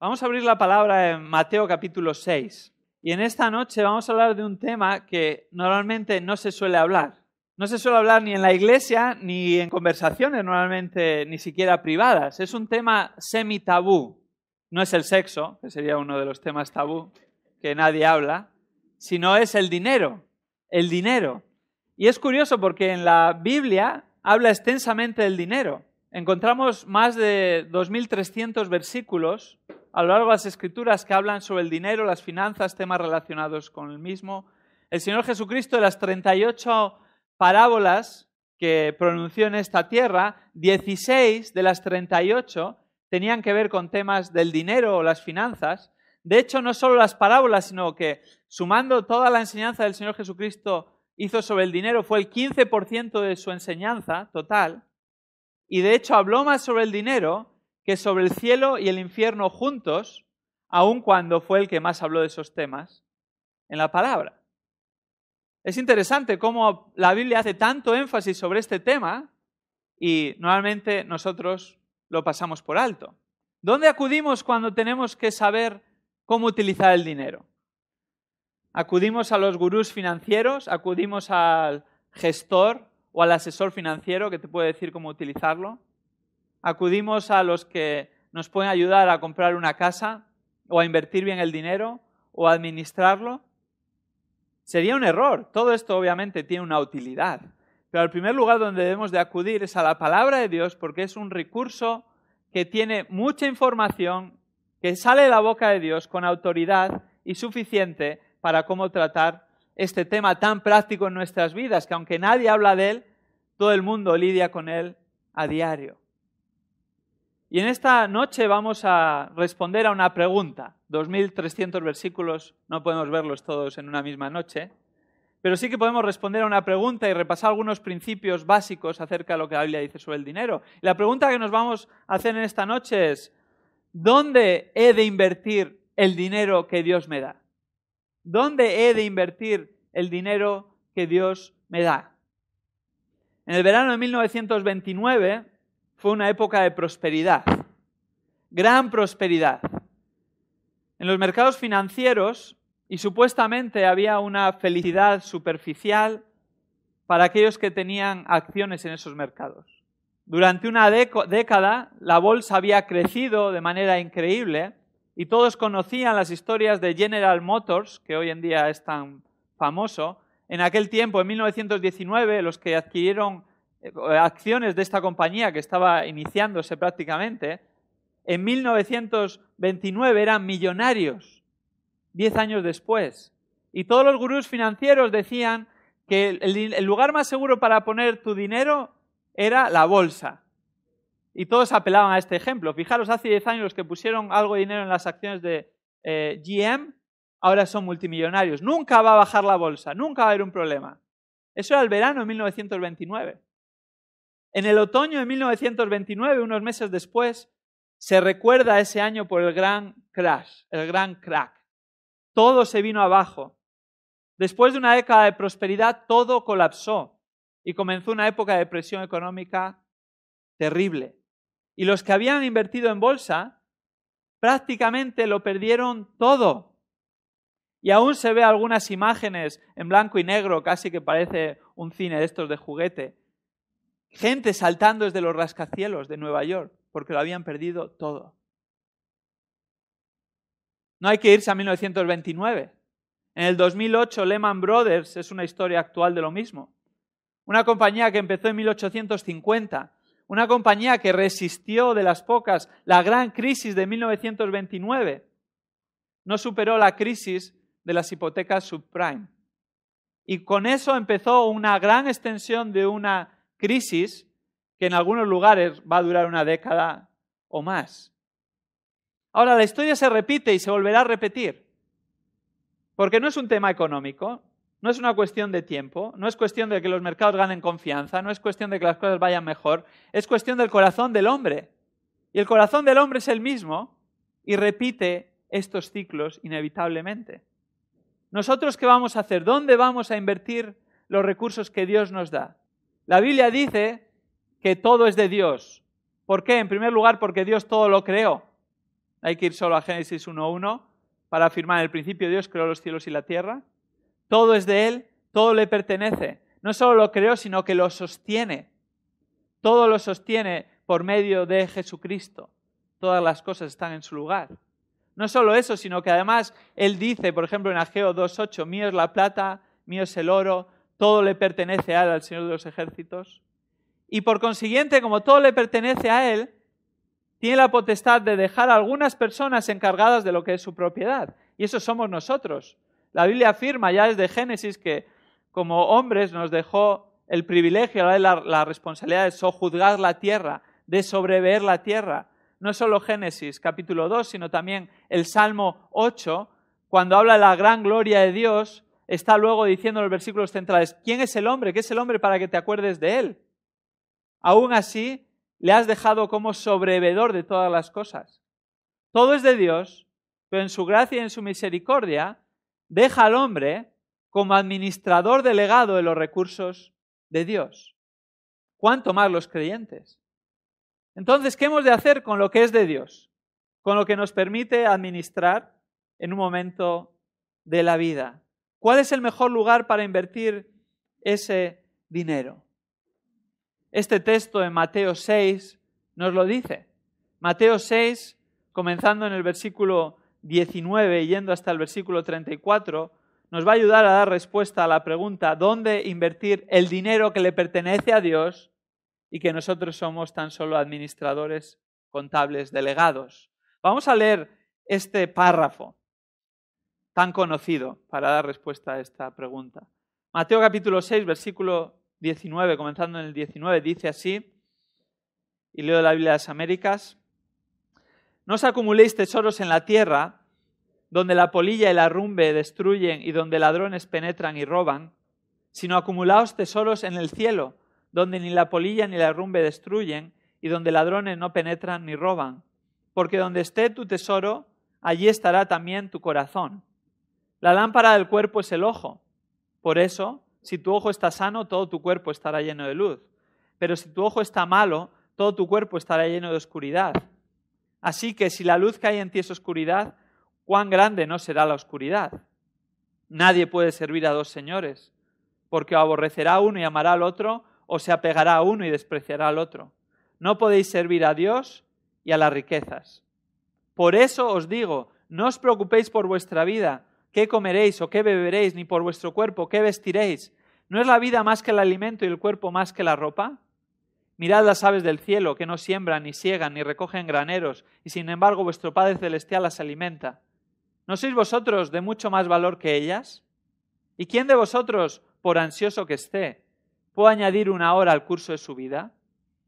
Vamos a abrir la palabra en Mateo capítulo 6. Y en esta noche vamos a hablar de un tema que normalmente no se suele hablar. No se suele hablar ni en la iglesia, ni en conversaciones normalmente, ni siquiera privadas. Es un tema semi-tabú. No es el sexo, que sería uno de los temas tabú que nadie habla, sino es el dinero. El dinero. Y es curioso porque en la Biblia habla extensamente del dinero. Encontramos más de 2.300 versículos a lo largo de las escrituras que hablan sobre el dinero, las finanzas, temas relacionados con el mismo. El Señor Jesucristo de las 38 parábolas que pronunció en esta tierra, 16 de las 38 tenían que ver con temas del dinero o las finanzas. De hecho, no solo las parábolas, sino que sumando toda la enseñanza del Señor Jesucristo hizo sobre el dinero fue el 15% de su enseñanza total. Y de hecho habló más sobre el dinero que sobre el cielo y el infierno juntos, aun cuando fue el que más habló de esos temas en la palabra. Es interesante cómo la Biblia hace tanto énfasis sobre este tema y normalmente nosotros lo pasamos por alto. ¿Dónde acudimos cuando tenemos que saber cómo utilizar el dinero? Acudimos a los gurús financieros, acudimos al gestor o al asesor financiero que te puede decir cómo utilizarlo acudimos a los que nos pueden ayudar a comprar una casa o a invertir bien el dinero o a administrarlo. Sería un error. Todo esto obviamente tiene una utilidad. Pero el primer lugar donde debemos de acudir es a la palabra de Dios porque es un recurso que tiene mucha información, que sale de la boca de Dios con autoridad y suficiente para cómo tratar este tema tan práctico en nuestras vidas, que aunque nadie habla de él, todo el mundo lidia con él a diario. Y en esta noche vamos a responder a una pregunta. 2.300 versículos, no podemos verlos todos en una misma noche, pero sí que podemos responder a una pregunta y repasar algunos principios básicos acerca de lo que la Biblia dice sobre el dinero. Y la pregunta que nos vamos a hacer en esta noche es, ¿dónde he de invertir el dinero que Dios me da? ¿Dónde he de invertir el dinero que Dios me da? En el verano de 1929, fue una época de prosperidad, gran prosperidad. En los mercados financieros, y supuestamente había una felicidad superficial para aquellos que tenían acciones en esos mercados. Durante una década, la bolsa había crecido de manera increíble y todos conocían las historias de General Motors, que hoy en día es tan famoso. En aquel tiempo, en 1919, los que adquirieron eh, eh, acciones de esta compañía que estaba iniciándose prácticamente, en 1929 eran millonarios, 10 años después. Y todos los gurús financieros decían que el, lugar más seguro para poner tu dinero era la bolsa. Y todos apelaban a este ejemplo. Fijaros, hace 10 años los que pusieron algo de dinero en las acciones de eh, GM, ahora son multimillonarios. Nunca va a bajar la bolsa, nunca va a haber un problema. Eso era el verano de 1929. En el otoño de 1929, unos meses después, se recuerda ese año por el gran crash, el gran crack. Todo se vino abajo. Después de una década de prosperidad, todo colapsó y comenzó una época de presión económica terrible. Y los que habían invertido en bolsa prácticamente lo perdieron todo. Y aún se ve algunas imágenes en blanco y negro, casi que parece un cine de estos de juguete, gente saltando desde los rascacielos de Nueva York porque lo habían perdido todo. No hay que irse a 1929. En el 2008 Lehman Brothers es una historia actual de lo mismo. Una compañía que empezó en 1850, una compañía que resistió de las pocas la gran crisis de 1929. No superó la crisis de las hipotecas subprime. Y con eso empezó una gran extensión de una crisis que en algunos lugares va a durar una década o más. Ahora, la historia se repite y se volverá a repetir, porque no es un tema económico, no es una cuestión de tiempo, no es cuestión de que los mercados ganen confianza, no es cuestión de que las cosas vayan mejor, es cuestión del corazón del hombre. Y el corazón del hombre es el mismo y repite estos ciclos inevitablemente. ¿Nosotros qué vamos a hacer? ¿Dónde vamos a invertir los recursos que Dios nos da? La Biblia dice que todo es de Dios. ¿Por qué? En primer lugar, porque Dios todo lo creó. Hay que ir solo a Génesis 1.1 para afirmar, en el principio Dios creó los cielos y la tierra. Todo es de Él, todo le pertenece. No solo lo creó, sino que lo sostiene. Todo lo sostiene por medio de Jesucristo. Todas las cosas están en su lugar. No solo eso, sino que además Él dice, por ejemplo, en Ageo 2.8, mío es la plata, mío es el oro, todo le pertenece a él, al Señor de los ejércitos, y por consiguiente, como todo le pertenece a él, tiene la potestad de dejar a algunas personas encargadas de lo que es su propiedad, y eso somos nosotros. La Biblia afirma ya desde Génesis que como hombres nos dejó el privilegio, la, la responsabilidad de sojuzgar la tierra, de sobrever la tierra. No solo Génesis capítulo 2, sino también el Salmo 8, cuando habla de la gran gloria de Dios, está luego diciendo en los versículos centrales, ¿quién es el hombre? ¿Qué es el hombre para que te acuerdes de él? Aún así, le has dejado como sobrevedor de todas las cosas. Todo es de Dios, pero en su gracia y en su misericordia deja al hombre como administrador delegado de los recursos de Dios. ¿Cuánto más los creyentes? Entonces, ¿qué hemos de hacer con lo que es de Dios? Con lo que nos permite administrar en un momento de la vida. ¿Cuál es el mejor lugar para invertir ese dinero? Este texto en Mateo 6 nos lo dice. Mateo 6, comenzando en el versículo 19 y yendo hasta el versículo 34, nos va a ayudar a dar respuesta a la pregunta ¿dónde invertir el dinero que le pertenece a Dios y que nosotros somos tan solo administradores contables delegados? Vamos a leer este párrafo tan conocido para dar respuesta a esta pregunta. Mateo capítulo 6, versículo 19, comenzando en el 19, dice así, y leo la Biblia de las Américas, no os acumuléis tesoros en la tierra, donde la polilla y la rumbe destruyen y donde ladrones penetran y roban, sino acumulaos tesoros en el cielo, donde ni la polilla ni la rumbe destruyen y donde ladrones no penetran ni roban, porque donde esté tu tesoro, allí estará también tu corazón. La lámpara del cuerpo es el ojo. Por eso, si tu ojo está sano, todo tu cuerpo estará lleno de luz. Pero si tu ojo está malo, todo tu cuerpo estará lleno de oscuridad. Así que si la luz que hay en ti es oscuridad, cuán grande no será la oscuridad. Nadie puede servir a dos señores, porque o aborrecerá a uno y amará al otro, o se apegará a uno y despreciará al otro. No podéis servir a Dios y a las riquezas. Por eso os digo, no os preocupéis por vuestra vida qué comeréis o qué beberéis, ni por vuestro cuerpo qué vestiréis. ¿No es la vida más que el alimento y el cuerpo más que la ropa? Mirad las aves del cielo, que no siembran, ni siegan, ni recogen graneros, y sin embargo vuestro Padre Celestial las alimenta. ¿No sois vosotros de mucho más valor que ellas? ¿Y quién de vosotros, por ansioso que esté, puede añadir una hora al curso de su vida?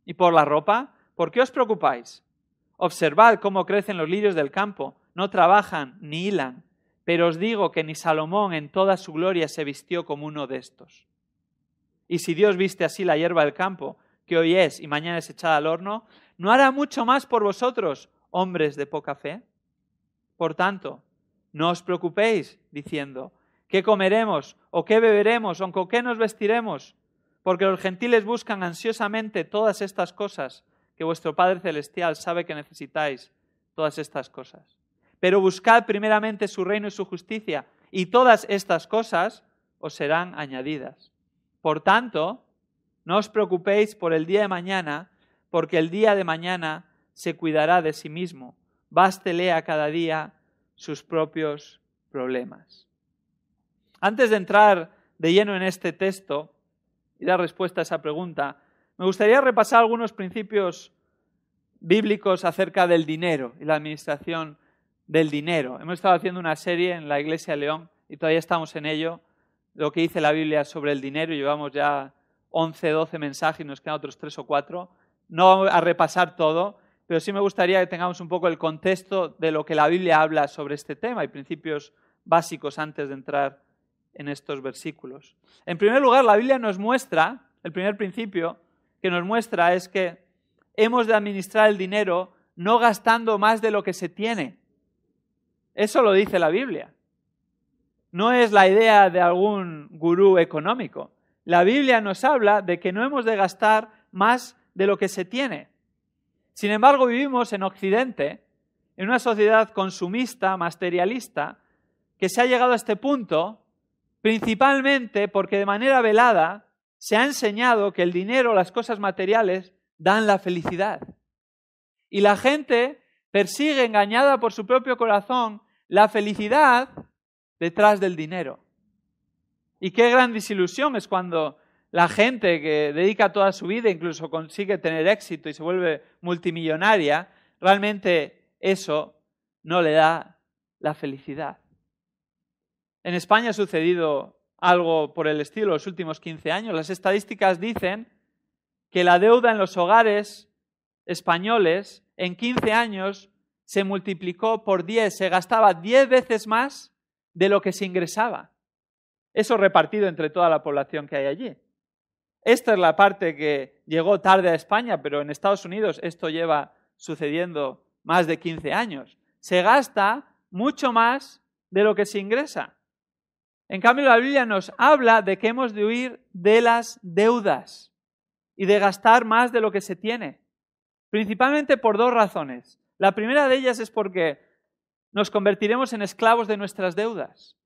¿Y por la ropa? ¿Por qué os preocupáis? Observad cómo crecen los lirios del campo, no trabajan ni hilan pero os digo que ni Salomón en toda su gloria se vistió como uno de estos. Y si Dios viste así la hierba del campo, que hoy es y mañana es echada al horno, ¿no hará mucho más por vosotros, hombres de poca fe? Por tanto, no os preocupéis diciendo, ¿qué comeremos o qué beberemos o con qué nos vestiremos? Porque los gentiles buscan ansiosamente todas estas cosas que vuestro Padre Celestial sabe que necesitáis, todas estas cosas. Pero buscad primeramente su reino y su justicia, y todas estas cosas os serán añadidas. Por tanto, no os preocupéis por el día de mañana, porque el día de mañana se cuidará de sí mismo. Bástele a cada día sus propios problemas. Antes de entrar de lleno en este texto y dar respuesta a esa pregunta, me gustaría repasar algunos principios bíblicos acerca del dinero y la administración del dinero. Hemos estado haciendo una serie en la Iglesia de León y todavía estamos en ello, lo que dice la Biblia sobre el dinero. Llevamos ya 11, 12 mensajes y nos quedan otros 3 o 4. No vamos a repasar todo, pero sí me gustaría que tengamos un poco el contexto de lo que la Biblia habla sobre este tema y principios básicos antes de entrar en estos versículos. En primer lugar, la Biblia nos muestra, el primer principio que nos muestra es que hemos de administrar el dinero no gastando más de lo que se tiene. Eso lo dice la Biblia. No es la idea de algún gurú económico. La Biblia nos habla de que no hemos de gastar más de lo que se tiene. Sin embargo, vivimos en Occidente, en una sociedad consumista, materialista, que se ha llegado a este punto principalmente porque de manera velada se ha enseñado que el dinero, las cosas materiales, dan la felicidad. Y la gente persigue, engañada por su propio corazón, la felicidad detrás del dinero. Y qué gran desilusión es cuando la gente que dedica toda su vida, incluso consigue tener éxito y se vuelve multimillonaria, realmente eso no le da la felicidad. En España ha sucedido algo por el estilo los últimos 15 años. Las estadísticas dicen que la deuda en los hogares españoles en 15 años se multiplicó por 10, se gastaba 10 veces más de lo que se ingresaba. Eso repartido entre toda la población que hay allí. Esta es la parte que llegó tarde a España, pero en Estados Unidos esto lleva sucediendo más de 15 años. Se gasta mucho más de lo que se ingresa. En cambio, la Biblia nos habla de que hemos de huir de las deudas y de gastar más de lo que se tiene. Principalmente por dos razones. La primera de ellas es porque nos convertiremos en esclavos de nuestras deudas.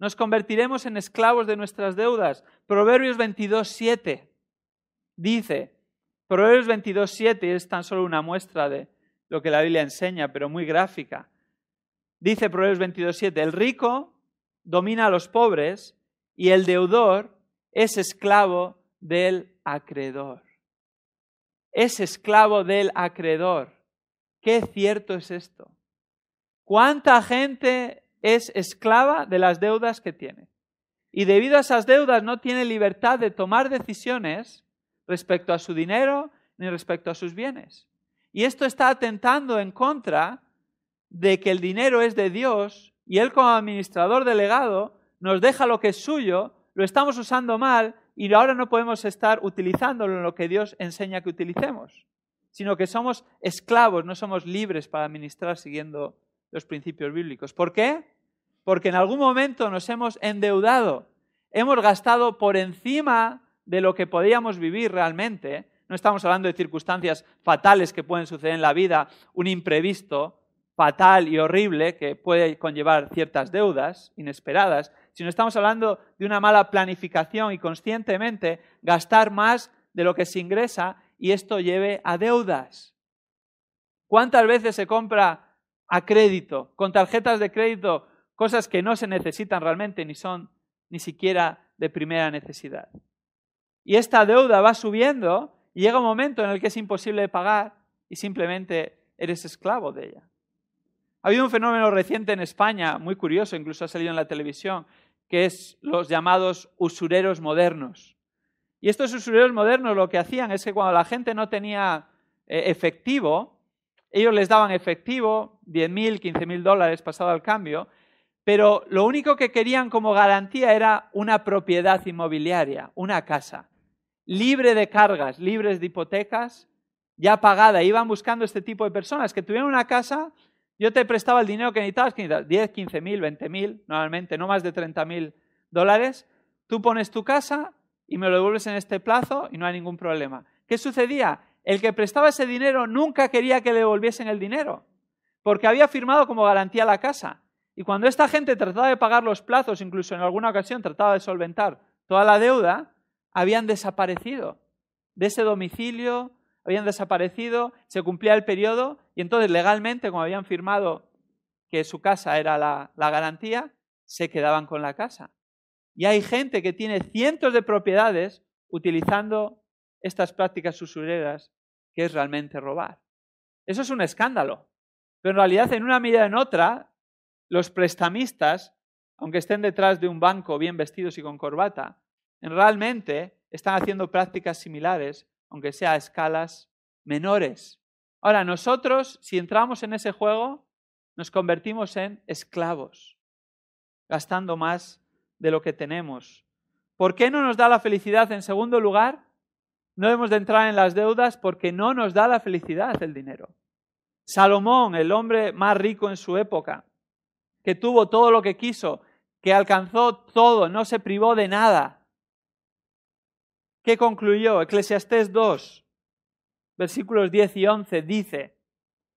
Nos convertiremos en esclavos de nuestras deudas. Proverbios 22, 7 dice, Proverbios 22.7 es tan solo una muestra de lo que la Biblia enseña, pero muy gráfica. Dice Proverbios 22, el rico domina a los pobres y el deudor es esclavo del acreedor es esclavo del acreedor. Qué cierto es esto. ¿Cuánta gente es esclava de las deudas que tiene? Y debido a esas deudas no tiene libertad de tomar decisiones respecto a su dinero ni respecto a sus bienes. Y esto está atentando en contra de que el dinero es de Dios y Él como administrador delegado nos deja lo que es suyo lo estamos usando mal y ahora no podemos estar utilizándolo en lo que Dios enseña que utilicemos, sino que somos esclavos, no somos libres para administrar siguiendo los principios bíblicos. ¿Por qué? Porque en algún momento nos hemos endeudado, hemos gastado por encima de lo que podíamos vivir realmente. No estamos hablando de circunstancias fatales que pueden suceder en la vida, un imprevisto fatal y horrible que puede conllevar ciertas deudas inesperadas, si no estamos hablando de una mala planificación y conscientemente gastar más de lo que se ingresa y esto lleve a deudas. ¿Cuántas veces se compra a crédito, con tarjetas de crédito, cosas que no se necesitan realmente ni son ni siquiera de primera necesidad? Y esta deuda va subiendo y llega un momento en el que es imposible pagar y simplemente eres esclavo de ella. Ha habido un fenómeno reciente en España, muy curioso, incluso ha salido en la televisión, que es los llamados usureros modernos. Y estos usureros modernos lo que hacían es que cuando la gente no tenía eh, efectivo, ellos les daban efectivo, 10.000, 15.000 dólares pasado al cambio, pero lo único que querían como garantía era una propiedad inmobiliaria, una casa, libre de cargas, libres de hipotecas, ya pagada. Iban buscando este tipo de personas que tuvieran una casa yo te prestaba el dinero que necesitabas, que necesitabas 10, 15 mil, 20 mil, normalmente no más de 30 mil dólares. Tú pones tu casa y me lo devuelves en este plazo y no hay ningún problema. ¿Qué sucedía? El que prestaba ese dinero nunca quería que le devolviesen el dinero, porque había firmado como garantía la casa. Y cuando esta gente trataba de pagar los plazos, incluso en alguna ocasión trataba de solventar toda la deuda, habían desaparecido de ese domicilio, habían desaparecido, se cumplía el periodo y entonces legalmente, como habían firmado que su casa era la, garantía, se quedaban con la casa. Y hay gente que tiene cientos de propiedades utilizando estas prácticas usureras, que es realmente robar. Eso es un escándalo. Pero en realidad, en una medida o en otra, los prestamistas, aunque estén detrás de un banco bien vestidos y con corbata, realmente están haciendo prácticas similares aunque sea a escalas menores. Ahora, nosotros, si entramos en ese juego, nos convertimos en esclavos, gastando más de lo que tenemos. ¿Por qué no nos da la felicidad en segundo lugar? No hemos de entrar en las deudas porque no nos da la felicidad el dinero. Salomón, el hombre más rico en su época, que tuvo todo lo que quiso, que alcanzó todo, no se privó de nada, ¿Qué concluyó? Eclesiastés 2, versículos 10 y 11 dice,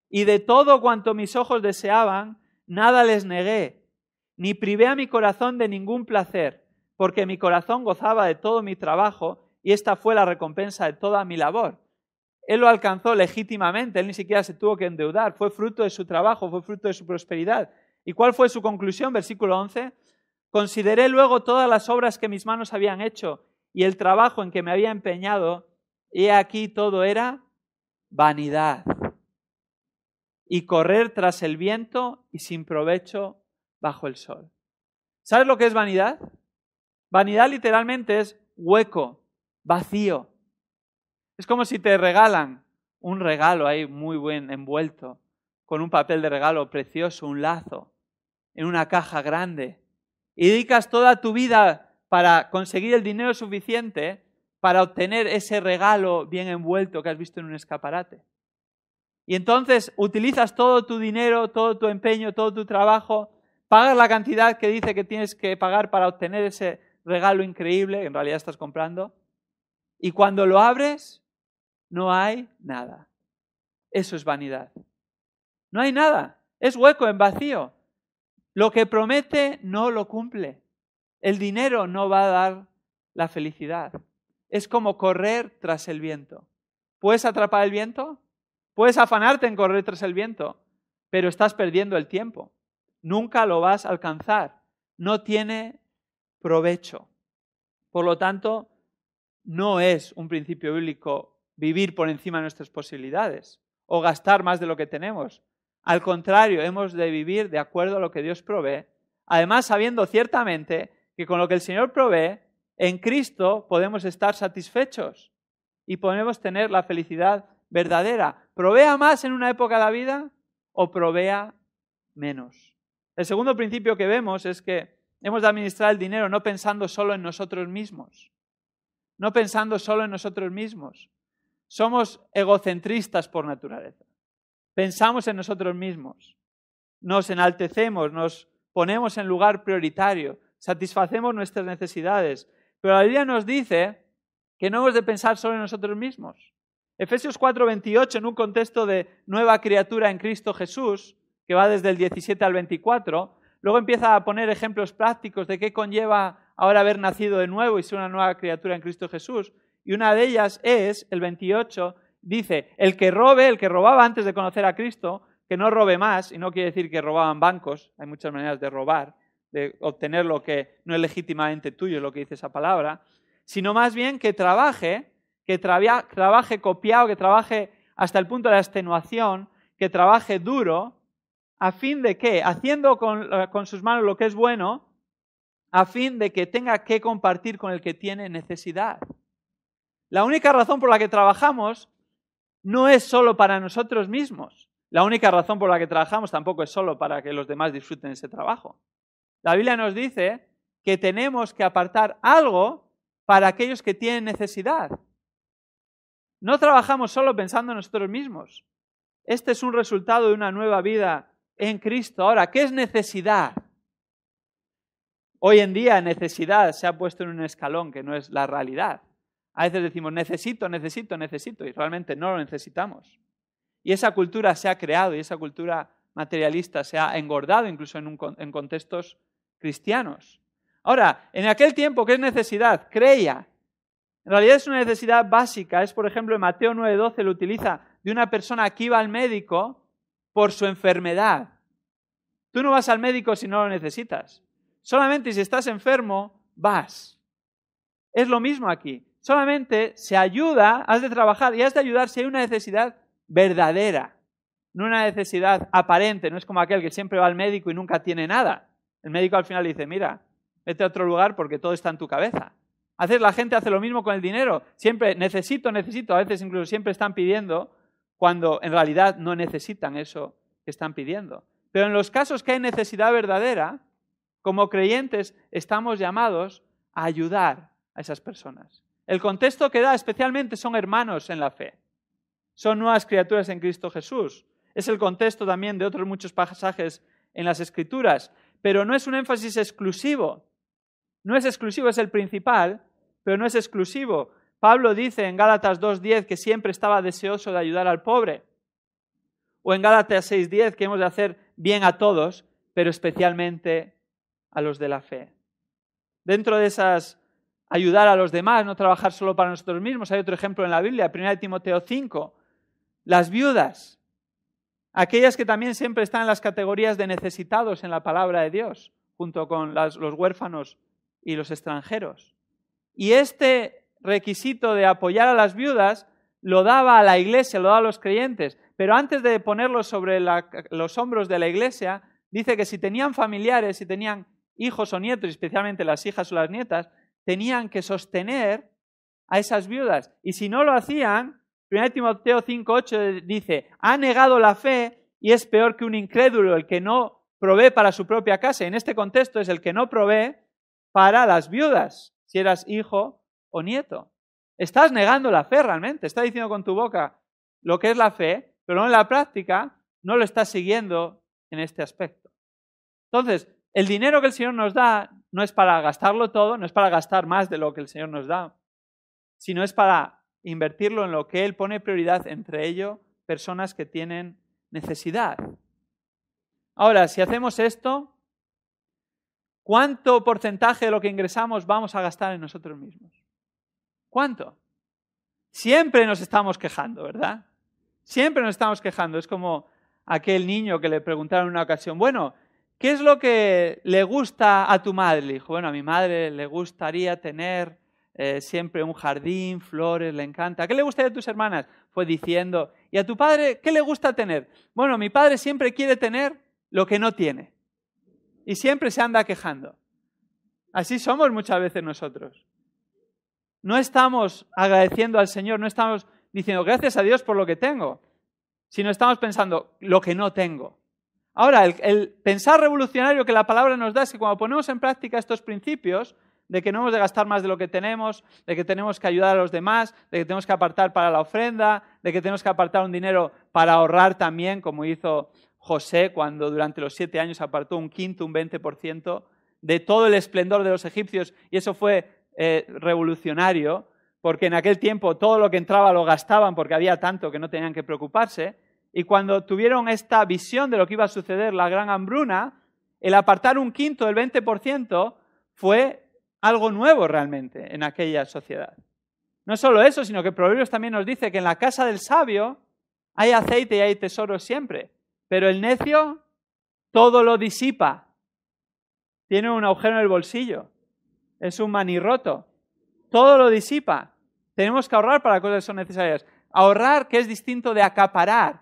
y de todo cuanto mis ojos deseaban, nada les negué, ni privé a mi corazón de ningún placer, porque mi corazón gozaba de todo mi trabajo y esta fue la recompensa de toda mi labor. Él lo alcanzó legítimamente, él ni siquiera se tuvo que endeudar, fue fruto de su trabajo, fue fruto de su prosperidad. ¿Y cuál fue su conclusión? Versículo 11. Consideré luego todas las obras que mis manos habían hecho y el trabajo en que me había empeñado, he aquí todo era vanidad y correr tras el viento y sin provecho bajo el sol. ¿Sabes lo que es vanidad? Vanidad literalmente es hueco, vacío. Es como si te regalan un regalo ahí muy buen envuelto, con un papel de regalo precioso, un lazo, en una caja grande. Y dedicas toda tu vida para conseguir el dinero suficiente para obtener ese regalo bien envuelto que has visto en un escaparate. Y entonces utilizas todo tu dinero, todo tu empeño, todo tu trabajo, pagas la cantidad que dice que tienes que pagar para obtener ese regalo increíble que en realidad estás comprando, y cuando lo abres no hay nada. Eso es vanidad. No hay nada. Es hueco, en vacío. Lo que promete no lo cumple. El dinero no va a dar la felicidad. Es como correr tras el viento. ¿Puedes atrapar el viento? Puedes afanarte en correr tras el viento, pero estás perdiendo el tiempo. Nunca lo vas a alcanzar. No tiene provecho. Por lo tanto, no es un principio bíblico vivir por encima de nuestras posibilidades o gastar más de lo que tenemos. Al contrario, hemos de vivir de acuerdo a lo que Dios provee, además sabiendo ciertamente que con lo que el Señor provee, en Cristo podemos estar satisfechos y podemos tener la felicidad verdadera. ¿Provea más en una época de la vida o provea menos? El segundo principio que vemos es que hemos de administrar el dinero no pensando solo en nosotros mismos, no pensando solo en nosotros mismos. Somos egocentristas por naturaleza. Pensamos en nosotros mismos, nos enaltecemos, nos ponemos en lugar prioritario, satisfacemos nuestras necesidades. Pero la Biblia nos dice que no hemos de pensar solo en nosotros mismos. Efesios 4:28, en un contexto de nueva criatura en Cristo Jesús, que va desde el 17 al 24, luego empieza a poner ejemplos prácticos de qué conlleva ahora haber nacido de nuevo y ser una nueva criatura en Cristo Jesús. Y una de ellas es, el 28, dice, el que robe, el que robaba antes de conocer a Cristo, que no robe más, y no quiere decir que robaban bancos, hay muchas maneras de robar, de obtener lo que no es legítimamente tuyo, lo que dice esa palabra, sino más bien que trabaje, que trabaje copiado, que trabaje hasta el punto de la extenuación, que trabaje duro, a fin de que, haciendo con, eh, con sus manos lo que es bueno, a fin de que tenga que compartir con el que tiene necesidad. La única razón por la que trabajamos no es solo para nosotros mismos. La única razón por la que trabajamos tampoco es solo para que los demás disfruten ese trabajo. La Biblia nos dice que tenemos que apartar algo para aquellos que tienen necesidad. No trabajamos solo pensando en nosotros mismos. Este es un resultado de una nueva vida en Cristo. Ahora, ¿qué es necesidad? Hoy en día necesidad se ha puesto en un escalón que no es la realidad. A veces decimos necesito, necesito, necesito y realmente no lo necesitamos. Y esa cultura se ha creado y esa cultura materialista se ha engordado incluso en, en contextos cristianos. Ahora, en aquel tiempo, ¿qué es necesidad? Creía. En realidad es una necesidad básica. Es, por ejemplo, en Mateo 9:12 lo utiliza de una persona que iba al médico por su enfermedad. Tú no vas al médico si no lo necesitas. Solamente si estás enfermo, vas. Es lo mismo aquí. Solamente se ayuda, has de trabajar y has de ayudar si hay una necesidad verdadera, no una necesidad aparente, no es como aquel que siempre va al médico y nunca tiene nada. El médico al final dice, mira, vete a otro lugar porque todo está en tu cabeza. veces la gente hace lo mismo con el dinero. Siempre necesito, necesito. A veces incluso siempre están pidiendo cuando en realidad no necesitan eso que están pidiendo. Pero en los casos que hay necesidad verdadera, como creyentes estamos llamados a ayudar a esas personas. El contexto que da especialmente son hermanos en la fe. Son nuevas criaturas en Cristo Jesús. Es el contexto también de otros muchos pasajes en las Escrituras pero no es un énfasis exclusivo. No es exclusivo, es el principal, pero no es exclusivo. Pablo dice en Gálatas 2.10 que siempre estaba deseoso de ayudar al pobre. O en Gálatas 6.10 que hemos de hacer bien a todos, pero especialmente a los de la fe. Dentro de esas ayudar a los demás, no trabajar solo para nosotros mismos, hay otro ejemplo en la Biblia, 1 Timoteo 5, las viudas aquellas que también siempre están en las categorías de necesitados en la palabra de Dios, junto con los huérfanos y los extranjeros. Y este requisito de apoyar a las viudas lo daba a la iglesia, lo daba a los creyentes, pero antes de ponerlo sobre los hombros de la iglesia, dice que si tenían familiares, si tenían hijos o nietos, especialmente las hijas o las nietas, tenían que sostener a esas viudas. Y si no lo hacían, 1 Timoteo 5.8 dice, ha negado la fe y es peor que un incrédulo, el que no provee para su propia casa. En este contexto es el que no provee para las viudas, si eras hijo o nieto. Estás negando la fe realmente, estás diciendo con tu boca lo que es la fe, pero en la práctica no lo estás siguiendo en este aspecto. Entonces, el dinero que el Señor nos da no es para gastarlo todo, no es para gastar más de lo que el Señor nos da, sino es para invertirlo en lo que Él pone prioridad, entre ello personas que tienen necesidad. Ahora, si hacemos esto, ¿cuánto porcentaje de lo que ingresamos vamos a gastar en nosotros mismos? ¿Cuánto? Siempre nos estamos quejando, ¿verdad? Siempre nos estamos quejando. Es como aquel niño que le preguntaron en una ocasión, bueno, ¿qué es lo que le gusta a tu madre? Le dijo, bueno, a mi madre le gustaría tener eh, siempre un jardín, flores, le encanta. ¿Qué le gusta a tus hermanas? Fue diciendo. ¿Y a tu padre qué le gusta tener? Bueno, mi padre siempre quiere tener lo que no tiene. Y siempre se anda quejando. Así somos muchas veces nosotros. No estamos agradeciendo al Señor, no estamos diciendo gracias a Dios por lo que tengo, sino estamos pensando lo que no tengo. Ahora, el, el pensar revolucionario que la palabra nos da es que cuando ponemos en práctica estos principios, de que no hemos de gastar más de lo que tenemos, de que tenemos que ayudar a los demás, de que tenemos que apartar para la ofrenda, de que tenemos que apartar un dinero para ahorrar también, como hizo José cuando durante los siete años apartó un quinto, un 20% de todo el esplendor de los egipcios, y eso fue eh, revolucionario, porque en aquel tiempo todo lo que entraba lo gastaban porque había tanto que no tenían que preocuparse, y cuando tuvieron esta visión de lo que iba a suceder, la gran hambruna, el apartar un quinto, del 20%, fue algo nuevo realmente en aquella sociedad. No solo eso, sino que Proverbios también nos dice que en la casa del sabio hay aceite y hay tesoros siempre, pero el necio todo lo disipa. Tiene un agujero en el bolsillo, es un manirroto, todo lo disipa. Tenemos que ahorrar para cosas que son necesarias. Ahorrar que es distinto de acaparar,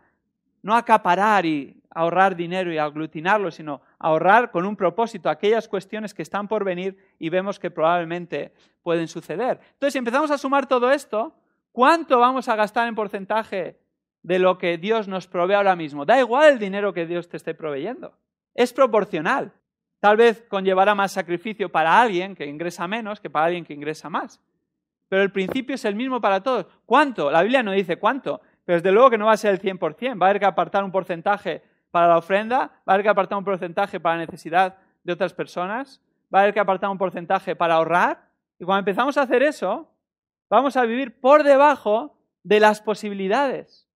no acaparar y ahorrar dinero y aglutinarlo, sino ahorrar con un propósito aquellas cuestiones que están por venir y vemos que probablemente pueden suceder. Entonces, si empezamos a sumar todo esto, ¿cuánto vamos a gastar en porcentaje de lo que Dios nos provee ahora mismo? Da igual el dinero que Dios te esté proveyendo. Es proporcional. Tal vez conllevará más sacrificio para alguien que ingresa menos que para alguien que ingresa más. Pero el principio es el mismo para todos. ¿Cuánto? La Biblia no dice cuánto, pero desde luego que no va a ser el 100%. Va a haber que apartar un porcentaje para la ofrenda va a haber que apartar un porcentaje para la necesidad de otras personas, va a haber que apartar un porcentaje para ahorrar. Y cuando empezamos a hacer eso, vamos a vivir por debajo de las posibilidades.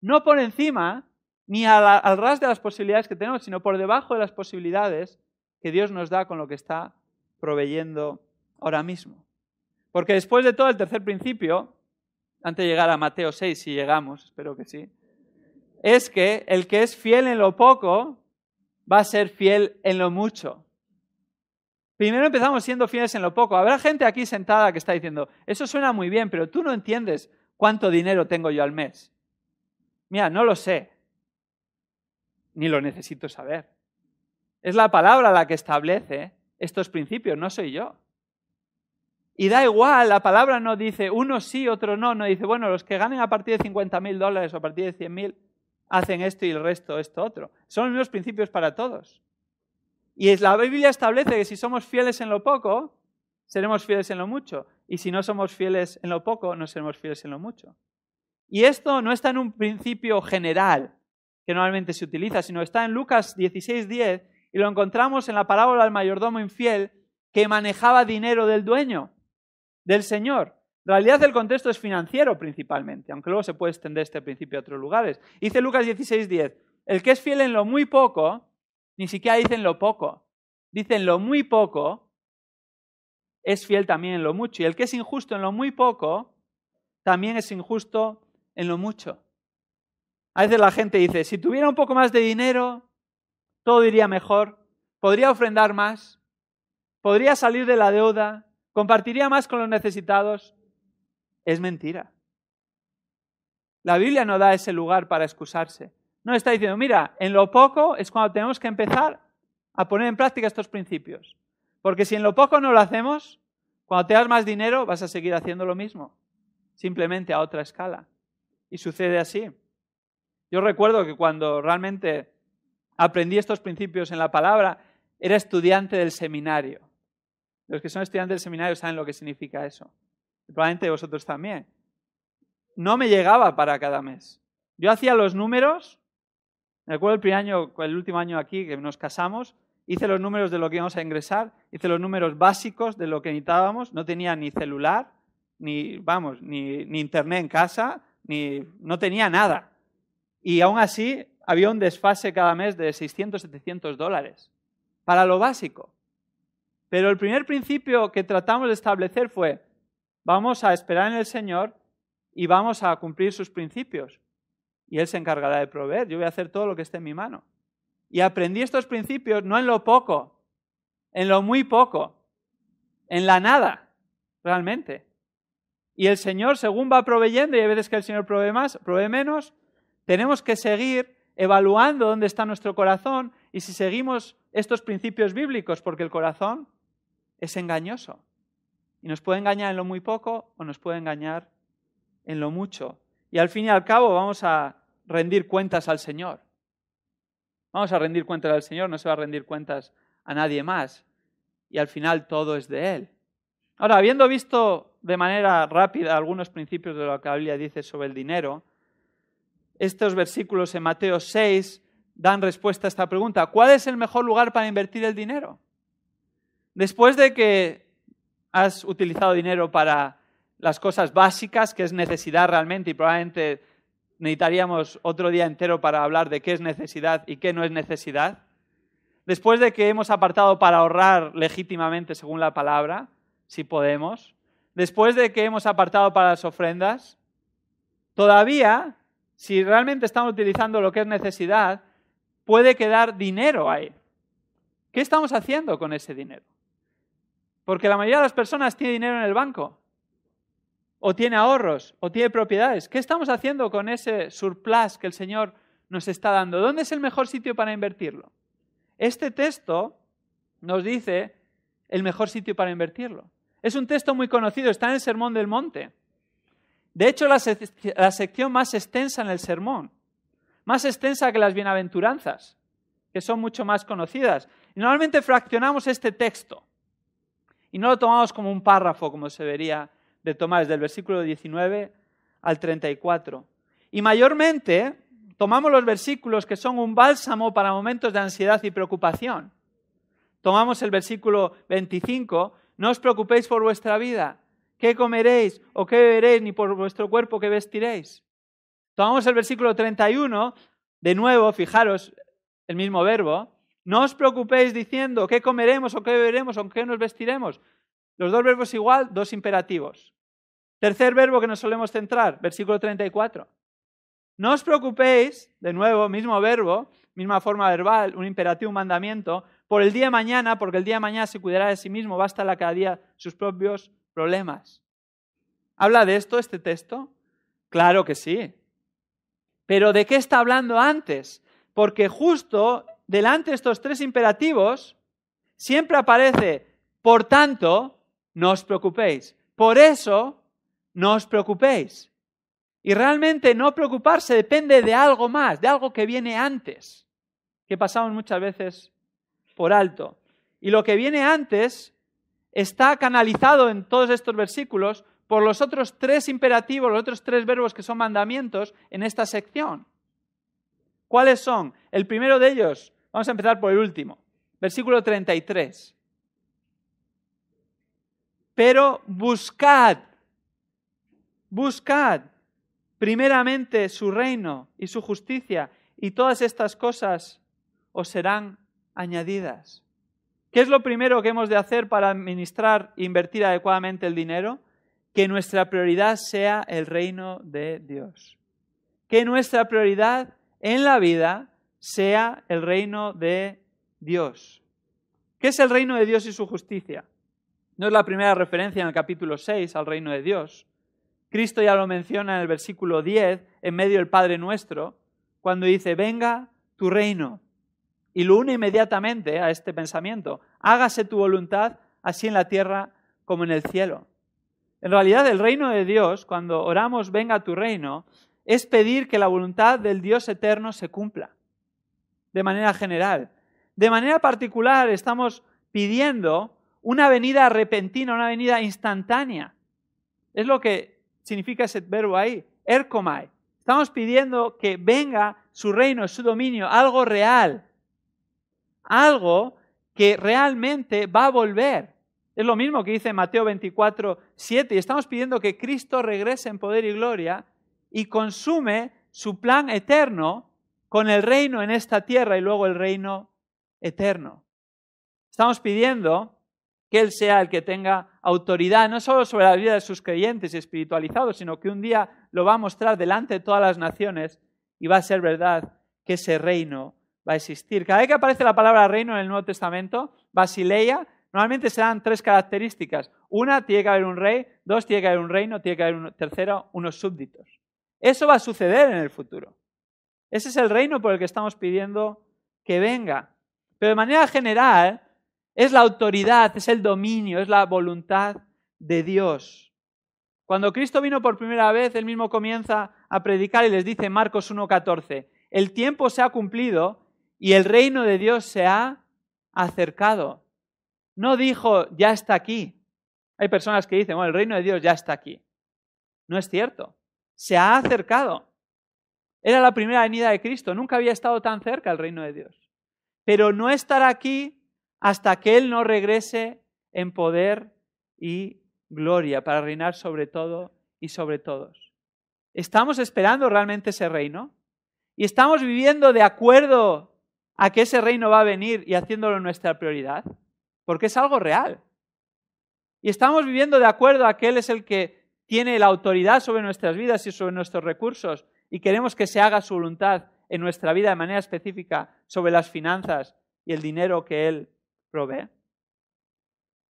No por encima ni al, ras de las posibilidades que tenemos, sino por debajo de las posibilidades que Dios nos da con lo que está proveyendo ahora mismo. Porque después de todo, el tercer principio, antes de llegar a Mateo 6, si llegamos, espero que sí, es que el que es fiel en lo poco va a ser fiel en lo mucho. Primero empezamos siendo fieles en lo poco. Habrá gente aquí sentada que está diciendo, eso suena muy bien, pero tú no entiendes cuánto dinero tengo yo al mes. Mira, no lo sé, ni lo necesito saber. Es la palabra la que establece estos principios, no soy yo. Y da igual, la palabra no dice uno sí, otro no, no dice, bueno, los que ganen a partir de 50 mil dólares o a partir de 100 mil, hacen esto y el resto esto otro. Son los mismos principios para todos. Y la Biblia establece que si somos fieles en lo poco, seremos fieles en lo mucho. Y si no somos fieles en lo poco, no seremos fieles en lo mucho. Y esto no está en un principio general que normalmente se utiliza, sino está en Lucas 16:10 y lo encontramos en la parábola del mayordomo infiel que manejaba dinero del dueño, del Señor. La realidad del contexto es financiero principalmente, aunque luego se puede extender este principio a otros lugares. Dice Lucas 16:10, el que es fiel en lo muy poco, ni siquiera dice en lo poco, dice en lo muy poco, es fiel también en lo mucho. Y el que es injusto en lo muy poco, también es injusto en lo mucho. A veces la gente dice, si tuviera un poco más de dinero, todo iría mejor, podría ofrendar más, podría salir de la deuda, compartiría más con los necesitados es mentira. La Biblia no da ese lugar para excusarse. No está diciendo, mira, en lo poco es cuando tenemos que empezar a poner en práctica estos principios. Porque si en lo poco no lo hacemos, cuando te das más dinero vas a seguir haciendo lo mismo, simplemente a otra escala. Y sucede así. Yo recuerdo que cuando realmente aprendí estos principios en la palabra, era estudiante del seminario. Los que son estudiantes del seminario saben lo que significa eso probablemente vosotros también. No me llegaba para cada mes. Yo hacía los números, me acuerdo el año, el último año aquí que nos casamos, hice los números de lo que íbamos a ingresar, hice los números básicos de lo que necesitábamos, no tenía ni celular, ni, vamos, ni, ni internet en casa, ni, no tenía nada. Y aún así había un desfase cada mes de 600, 700 dólares para lo básico. Pero el primer principio que tratamos de establecer fue, vamos a esperar en el Señor y vamos a cumplir sus principios. Y Él se encargará de proveer. Yo voy a hacer todo lo que esté en mi mano. Y aprendí estos principios no en lo poco, en lo muy poco, en la nada, realmente. Y el Señor, según va proveyendo, y hay veces que el Señor provee más, provee menos, tenemos que seguir evaluando dónde está nuestro corazón y si seguimos estos principios bíblicos, porque el corazón es engañoso. Y nos puede engañar en lo muy poco o nos puede engañar en lo mucho. Y al fin y al cabo vamos a rendir cuentas al Señor. Vamos a rendir cuentas al Señor, no se va a rendir cuentas a nadie más. Y al final todo es de Él. Ahora, habiendo visto de manera rápida algunos principios de lo que la Biblia dice sobre el dinero, estos versículos en Mateo 6 dan respuesta a esta pregunta. ¿Cuál es el mejor lugar para invertir el dinero? Después de que has utilizado dinero para las cosas básicas, que es necesidad realmente, y probablemente necesitaríamos otro día entero para hablar de qué es necesidad y qué no es necesidad. Después de que hemos apartado para ahorrar legítimamente según la palabra, si podemos, después de que hemos apartado para las ofrendas, todavía, si realmente estamos utilizando lo que es necesidad, puede quedar dinero ahí. ¿Qué estamos haciendo con ese dinero? Porque la mayoría de las personas tiene dinero en el banco, o tiene ahorros, o tiene propiedades. ¿Qué estamos haciendo con ese surplus que el Señor nos está dando? ¿Dónde es el mejor sitio para invertirlo? Este texto nos dice el mejor sitio para invertirlo. Es un texto muy conocido, está en el Sermón del Monte. De hecho, la, sección más extensa en el sermón, más extensa que las bienaventuranzas, que son mucho más conocidas. normalmente fraccionamos este texto y no lo tomamos como un párrafo, como se vería de tomar, desde el versículo 19 al 34. Y mayormente tomamos los versículos que son un bálsamo para momentos de ansiedad y preocupación. Tomamos el versículo 25, no os preocupéis por vuestra vida, qué comeréis o qué beberéis, ni por vuestro cuerpo qué vestiréis. Tomamos el versículo 31, de nuevo, fijaros, el mismo verbo, no os preocupéis diciendo qué comeremos o qué beberemos o qué nos vestiremos. Los dos verbos igual, dos imperativos. Tercer verbo que nos solemos centrar, versículo 34. No os preocupéis, de nuevo, mismo verbo, misma forma verbal, un imperativo, un mandamiento, por el día de mañana, porque el día de mañana se cuidará de sí mismo, basta la cada día sus propios problemas. ¿Habla de esto este texto? Claro que sí. Pero ¿de qué está hablando antes? Porque justo delante de estos tres imperativos, siempre aparece, por tanto, no os preocupéis. Por eso, no os preocupéis. Y realmente no preocuparse depende de algo más, de algo que viene antes, que pasamos muchas veces por alto. Y lo que viene antes está canalizado en todos estos versículos por los otros tres imperativos, los otros tres verbos que son mandamientos en esta sección. ¿Cuáles son? El primero de ellos, Vamos a empezar por el último. Versículo 33. Pero buscad, buscad primeramente su reino y su justicia y todas estas cosas os serán añadidas. ¿Qué es lo primero que hemos de hacer para administrar e invertir adecuadamente el dinero? Que nuestra prioridad sea el reino de Dios. Que nuestra prioridad en la vida sea el reino de Dios. ¿Qué es el reino de Dios y su justicia? No es la primera referencia en el capítulo 6 al reino de Dios. Cristo ya lo menciona en el versículo 10, en medio del Padre nuestro, cuando dice, venga tu reino. Y lo une inmediatamente a este pensamiento, hágase tu voluntad así en la tierra como en el cielo. En realidad el reino de Dios, cuando oramos venga tu reino, es pedir que la voluntad del Dios eterno se cumpla de manera general. De manera particular estamos pidiendo una venida repentina, una venida instantánea. Es lo que significa ese verbo ahí, ercomai. Estamos pidiendo que venga su reino, su dominio, algo real, algo que realmente va a volver. Es lo mismo que dice Mateo 24, 7, y estamos pidiendo que Cristo regrese en poder y gloria y consume su plan eterno con el reino en esta tierra y luego el reino eterno. Estamos pidiendo que Él sea el que tenga autoridad, no solo sobre la vida de sus creyentes y espiritualizados, sino que un día lo va a mostrar delante de todas las naciones y va a ser verdad que ese reino va a existir. Cada vez que aparece la palabra reino en el Nuevo Testamento, Basileia, normalmente se dan tres características. Una, tiene que haber un rey, dos, tiene que haber un reino, tiene que haber un tercero, unos súbditos. Eso va a suceder en el futuro. Ese es el reino por el que estamos pidiendo que venga. Pero de manera general, es la autoridad, es el dominio, es la voluntad de Dios. Cuando Cristo vino por primera vez, él mismo comienza a predicar y les dice en Marcos 1.14, el tiempo se ha cumplido y el reino de Dios se ha acercado. No dijo, ya está aquí. Hay personas que dicen, bueno, el reino de Dios ya está aquí. No es cierto. Se ha acercado. Era la primera venida de Cristo, nunca había estado tan cerca al reino de Dios. Pero no estará aquí hasta que Él no regrese en poder y gloria para reinar sobre todo y sobre todos. ¿Estamos esperando realmente ese reino? ¿Y estamos viviendo de acuerdo a que ese reino va a venir y haciéndolo nuestra prioridad? Porque es algo real. Y estamos viviendo de acuerdo a que Él es el que tiene la autoridad sobre nuestras vidas y sobre nuestros recursos y queremos que se haga su voluntad en nuestra vida de manera específica sobre las finanzas y el dinero que Él provee?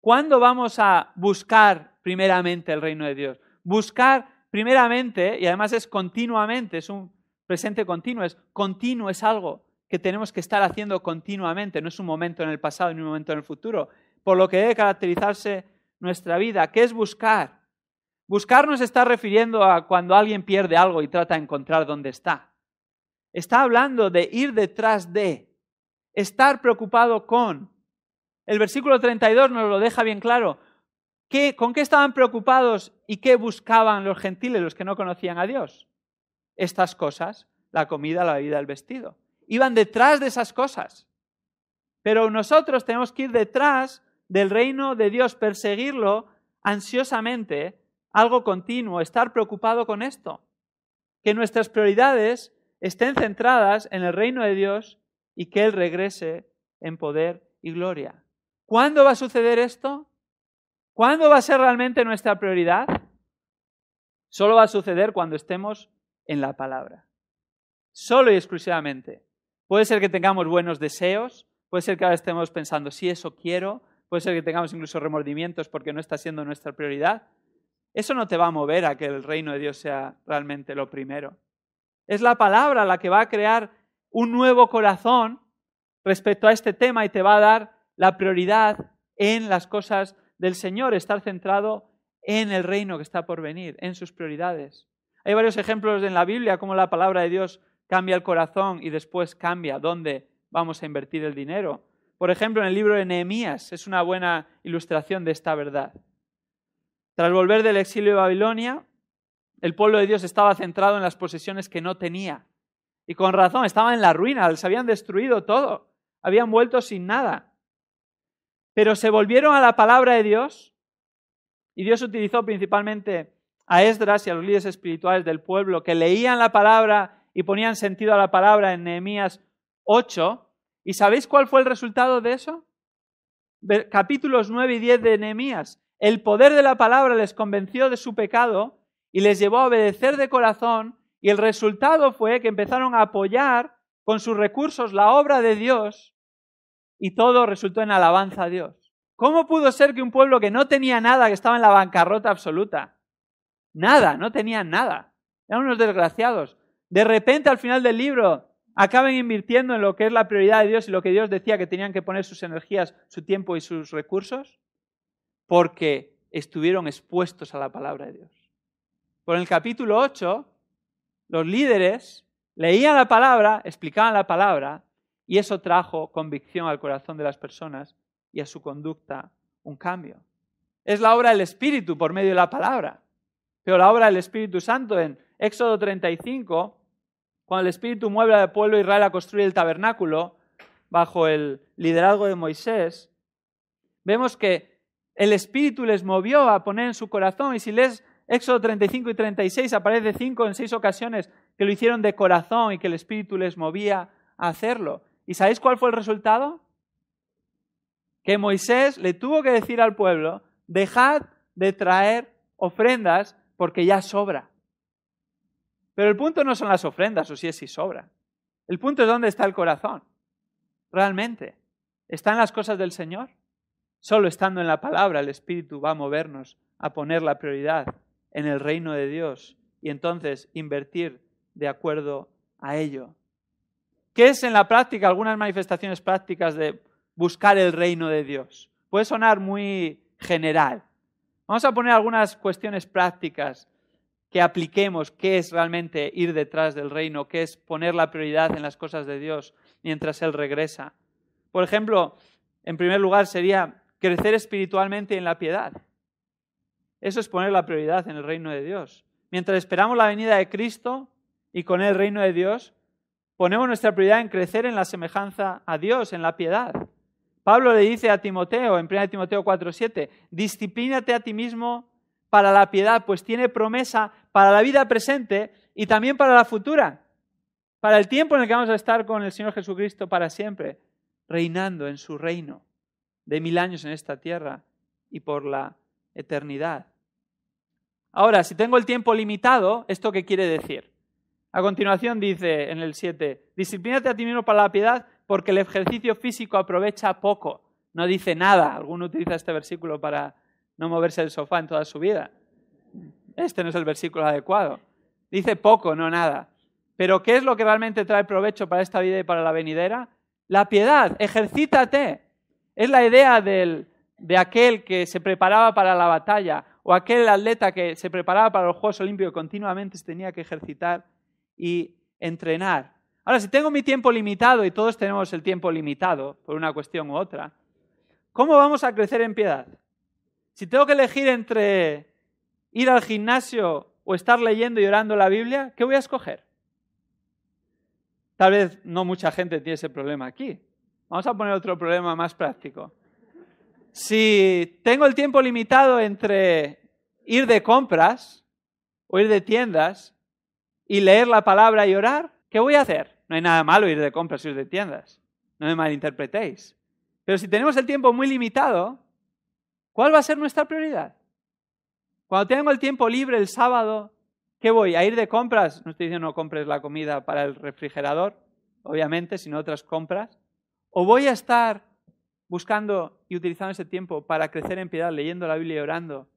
¿Cuándo vamos a buscar primeramente el reino de Dios? Buscar primeramente, y además es continuamente, es un presente continuo, es continuo, es algo que tenemos que estar haciendo continuamente, no es un momento en el pasado ni un momento en el futuro. Por lo que debe caracterizarse nuestra vida, que es buscar Buscar nos está refiriendo a cuando alguien pierde algo y trata de encontrar dónde está. Está hablando de ir detrás de, estar preocupado con. El versículo 32 nos lo deja bien claro. ¿Qué, ¿Con qué estaban preocupados y qué buscaban los gentiles, los que no conocían a Dios? Estas cosas, la comida, la bebida, el vestido. Iban detrás de esas cosas. Pero nosotros tenemos que ir detrás del reino de Dios, perseguirlo ansiosamente algo continuo, estar preocupado con esto. Que nuestras prioridades estén centradas en el reino de Dios y que Él regrese en poder y gloria. ¿Cuándo va a suceder esto? ¿Cuándo va a ser realmente nuestra prioridad? Solo va a suceder cuando estemos en la palabra. Solo y exclusivamente. Puede ser que tengamos buenos deseos, puede ser que ahora estemos pensando, si eso quiero, puede ser que tengamos incluso remordimientos porque no está siendo nuestra prioridad, eso no te va a mover a que el reino de Dios sea realmente lo primero. Es la palabra la que va a crear un nuevo corazón respecto a este tema y te va a dar la prioridad en las cosas del Señor, estar centrado en el reino que está por venir, en sus prioridades. Hay varios ejemplos en la Biblia como la palabra de Dios cambia el corazón y después cambia dónde vamos a invertir el dinero. Por ejemplo, en el libro de Nehemías es una buena ilustración de esta verdad. Tras volver del exilio de Babilonia, el pueblo de Dios estaba centrado en las posesiones que no tenía. Y con razón, estaban en la ruina, les habían destruido todo, habían vuelto sin nada. Pero se volvieron a la palabra de Dios y Dios utilizó principalmente a Esdras y a los líderes espirituales del pueblo que leían la palabra y ponían sentido a la palabra en Nehemías 8. ¿Y sabéis cuál fue el resultado de eso? Capítulos 9 y 10 de Nehemías el poder de la palabra les convenció de su pecado y les llevó a obedecer de corazón y el resultado fue que empezaron a apoyar con sus recursos la obra de Dios y todo resultó en alabanza a Dios. ¿Cómo pudo ser que un pueblo que no tenía nada, que estaba en la bancarrota absoluta, nada, no tenían nada, eran unos desgraciados, de repente al final del libro acaben invirtiendo en lo que es la prioridad de Dios y lo que Dios decía que tenían que poner sus energías, su tiempo y sus recursos? porque estuvieron expuestos a la palabra de Dios. Por el capítulo 8, los líderes leían la palabra, explicaban la palabra, y eso trajo convicción al corazón de las personas y a su conducta un cambio. Es la obra del Espíritu por medio de la palabra. Pero la obra del Espíritu Santo en Éxodo 35, cuando el Espíritu mueve al pueblo de Israel a construir el tabernáculo bajo el liderazgo de Moisés, vemos que el Espíritu les movió a poner en su corazón. Y si lees Éxodo 35 y 36, aparece cinco en seis ocasiones que lo hicieron de corazón y que el Espíritu les movía a hacerlo. ¿Y sabéis cuál fue el resultado? Que Moisés le tuvo que decir al pueblo, dejad de traer ofrendas porque ya sobra. Pero el punto no son las ofrendas, o si es si sobra. El punto es dónde está el corazón. Realmente. ¿Están las cosas del Señor? Solo estando en la palabra el Espíritu va a movernos a poner la prioridad en el reino de Dios y entonces invertir de acuerdo a ello. ¿Qué es en la práctica algunas manifestaciones prácticas de buscar el reino de Dios? Puede sonar muy general. Vamos a poner algunas cuestiones prácticas que apliquemos qué es realmente ir detrás del reino, qué es poner la prioridad en las cosas de Dios mientras Él regresa. Por ejemplo, en primer lugar sería crecer espiritualmente en la piedad. Eso es poner la prioridad en el reino de Dios. Mientras esperamos la venida de Cristo y con el reino de Dios, ponemos nuestra prioridad en crecer en la semejanza a Dios, en la piedad. Pablo le dice a Timoteo, en 1 Timoteo 4:7, disciplínate a ti mismo para la piedad, pues tiene promesa para la vida presente y también para la futura, para el tiempo en el que vamos a estar con el Señor Jesucristo para siempre, reinando en su reino de mil años en esta tierra y por la eternidad. Ahora, si tengo el tiempo limitado, ¿esto qué quiere decir? A continuación dice en el 7, disciplínate a ti mismo para la piedad porque el ejercicio físico aprovecha poco, no dice nada. Alguno utiliza este versículo para no moverse del sofá en toda su vida. Este no es el versículo adecuado. Dice poco, no nada. Pero ¿qué es lo que realmente trae provecho para esta vida y para la venidera? La piedad, ejercítate, es la idea de aquel que se preparaba para la batalla o aquel atleta que se preparaba para los Juegos Olímpicos continuamente se tenía que ejercitar y entrenar. Ahora, si tengo mi tiempo limitado y todos tenemos el tiempo limitado por una cuestión u otra, ¿cómo vamos a crecer en piedad? Si tengo que elegir entre ir al gimnasio o estar leyendo y orando la Biblia, ¿qué voy a escoger? Tal vez no mucha gente tiene ese problema aquí, Vamos a poner otro problema más práctico. Si tengo el tiempo limitado entre ir de compras o ir de tiendas y leer la palabra y orar, ¿qué voy a hacer? No hay nada malo ir de compras y ir de tiendas. No me malinterpretéis. Pero si tenemos el tiempo muy limitado, ¿cuál va a ser nuestra prioridad? Cuando tengo el tiempo libre el sábado, ¿qué voy? ¿A ir de compras? No estoy diciendo no compres la comida para el refrigerador, obviamente, sino otras compras. ¿O voy a estar buscando y utilizando ese tiempo para crecer en piedad, leyendo la Biblia y orando,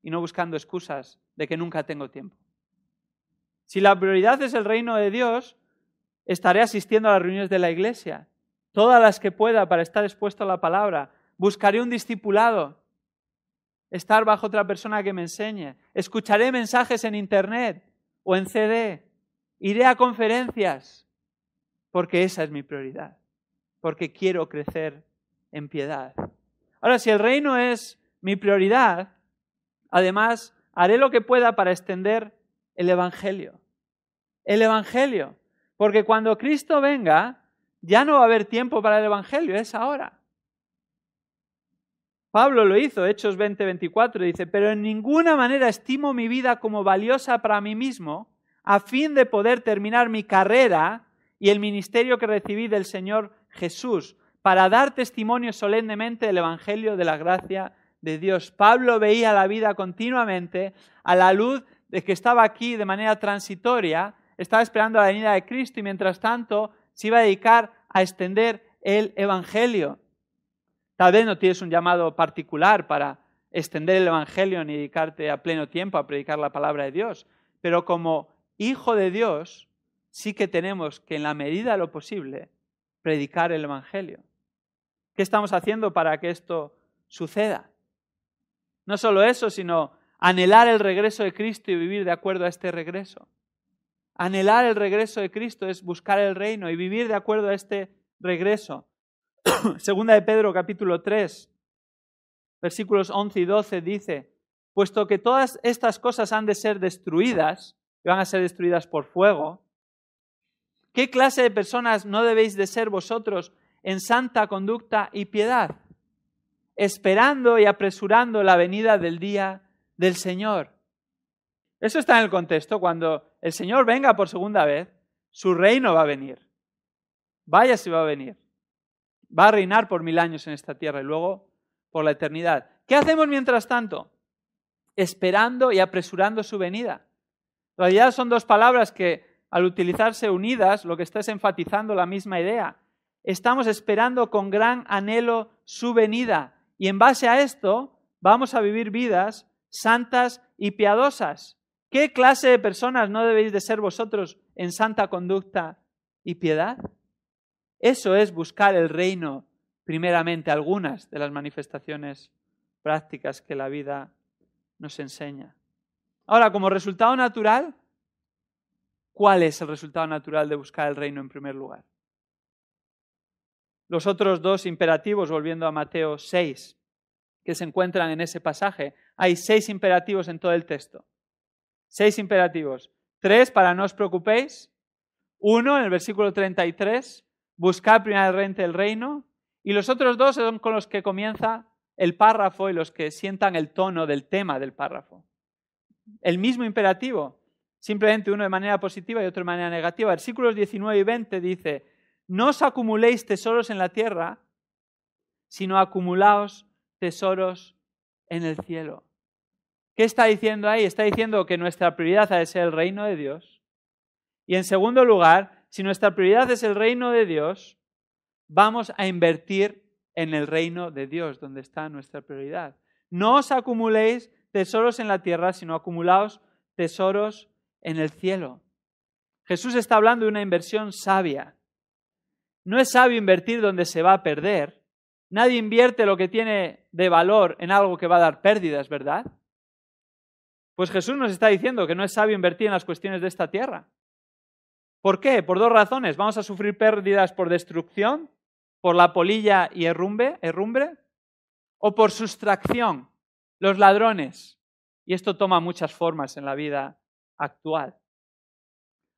y no buscando excusas de que nunca tengo tiempo? Si la prioridad es el reino de Dios, estaré asistiendo a las reuniones de la iglesia, todas las que pueda para estar expuesto a la palabra. Buscaré un discipulado, estar bajo otra persona que me enseñe. Escucharé mensajes en internet o en CD. Iré a conferencias, porque esa es mi prioridad porque quiero crecer en piedad. Ahora, si el reino es mi prioridad, además haré lo que pueda para extender el Evangelio. El Evangelio. Porque cuando Cristo venga, ya no va a haber tiempo para el Evangelio, es ahora. Pablo lo hizo, Hechos 20, 24, dice, pero en ninguna manera estimo mi vida como valiosa para mí mismo, a fin de poder terminar mi carrera y el ministerio que recibí del Señor Jesús para dar testimonio solemnemente del Evangelio de la gracia de Dios. Pablo veía la vida continuamente a la luz de que estaba aquí de manera transitoria, estaba esperando la venida de Cristo y mientras tanto se iba a dedicar a extender el Evangelio. Tal vez no tienes un llamado particular para extender el Evangelio ni dedicarte a pleno tiempo a predicar la palabra de Dios, pero como hijo de Dios sí que tenemos que en la medida de lo posible predicar el Evangelio. ¿Qué estamos haciendo para que esto suceda? No solo eso, sino anhelar el regreso de Cristo y vivir de acuerdo a este regreso. Anhelar el regreso de Cristo es buscar el reino y vivir de acuerdo a este regreso. Segunda de Pedro capítulo 3, versículos 11 y 12 dice, puesto que todas estas cosas han de ser destruidas, y van a ser destruidas por fuego, ¿Qué clase de personas no debéis de ser vosotros en santa conducta y piedad? Esperando y apresurando la venida del día del Señor. Eso está en el contexto. Cuando el Señor venga por segunda vez, su reino va a venir. Vaya si va a venir. Va a reinar por mil años en esta tierra y luego por la eternidad. ¿Qué hacemos mientras tanto? Esperando y apresurando su venida. En realidad son dos palabras que al utilizarse unidas, lo que está es enfatizando la misma idea. Estamos esperando con gran anhelo su venida y en base a esto vamos a vivir vidas santas y piadosas. ¿Qué clase de personas no debéis de ser vosotros en santa conducta y piedad? Eso es buscar el reino, primeramente, algunas de las manifestaciones prácticas que la vida nos enseña. Ahora, como resultado natural, ¿Cuál es el resultado natural de buscar el reino en primer lugar? Los otros dos imperativos, volviendo a Mateo 6, que se encuentran en ese pasaje, hay seis imperativos en todo el texto. Seis imperativos. Tres, para no os preocupéis. Uno, en el versículo 33, buscar primeramente el reino. Y los otros dos son con los que comienza el párrafo y los que sientan el tono del tema del párrafo. El mismo imperativo, Simplemente uno de manera positiva y otro de manera negativa. Versículos 19 y 20 dice, no os acumuléis tesoros en la tierra, sino acumulaos tesoros en el cielo. ¿Qué está diciendo ahí? Está diciendo que nuestra prioridad ha de ser el reino de Dios. Y en segundo lugar, si nuestra prioridad es el reino de Dios, vamos a invertir en el reino de Dios, donde está nuestra prioridad. No os acumuléis tesoros en la tierra, sino acumulaos tesoros en el cielo. Jesús está hablando de una inversión sabia. No es sabio invertir donde se va a perder. Nadie invierte lo que tiene de valor en algo que va a dar pérdidas, ¿verdad? Pues Jesús nos está diciendo que no es sabio invertir en las cuestiones de esta tierra. ¿Por qué? Por dos razones. Vamos a sufrir pérdidas por destrucción, por la polilla y herrumbre, o por sustracción, los ladrones. Y esto toma muchas formas en la vida actual.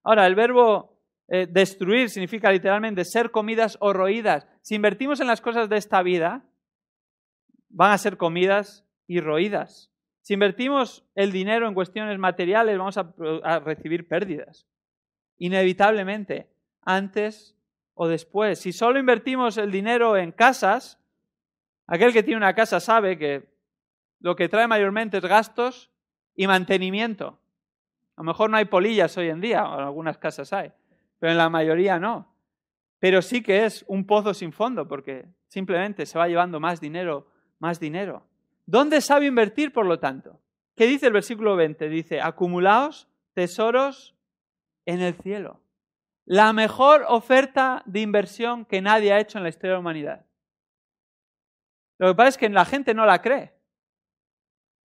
Ahora, el verbo eh, destruir significa literalmente ser comidas o roídas. Si invertimos en las cosas de esta vida, van a ser comidas y roídas. Si invertimos el dinero en cuestiones materiales, vamos a, recibir pérdidas. Inevitablemente, antes o después. Si solo invertimos el dinero en casas, aquel que tiene una casa sabe que lo que trae mayormente es gastos y mantenimiento. A lo mejor no hay polillas hoy en día, o en algunas casas hay, pero en la mayoría no. Pero sí que es un pozo sin fondo, porque simplemente se va llevando más dinero, más dinero. ¿Dónde sabe invertir, por lo tanto? ¿Qué dice el versículo 20? Dice, acumulaos tesoros en el cielo. La mejor oferta de inversión que nadie ha hecho en la historia de la humanidad. Lo que pasa es que la gente no la cree.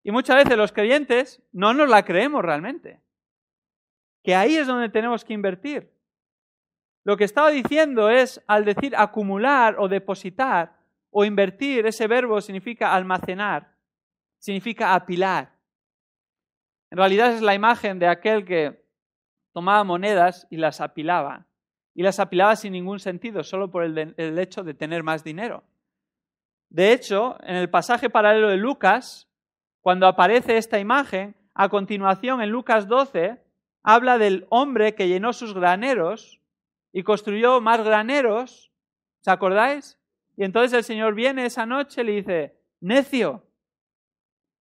Y muchas veces los creyentes no nos la creemos realmente que ahí es donde tenemos que invertir. Lo que estaba diciendo es, al decir acumular o depositar o invertir, ese verbo significa almacenar, significa apilar. En realidad es la imagen de aquel que tomaba monedas y las apilaba. Y las apilaba sin ningún sentido, solo por el, el hecho de tener más dinero. De hecho, en el pasaje paralelo de Lucas, cuando aparece esta imagen, a continuación en Lucas 12, habla del hombre que llenó sus graneros y construyó más graneros. ¿Os acordáis? Y entonces el Señor viene esa noche y le dice, necio,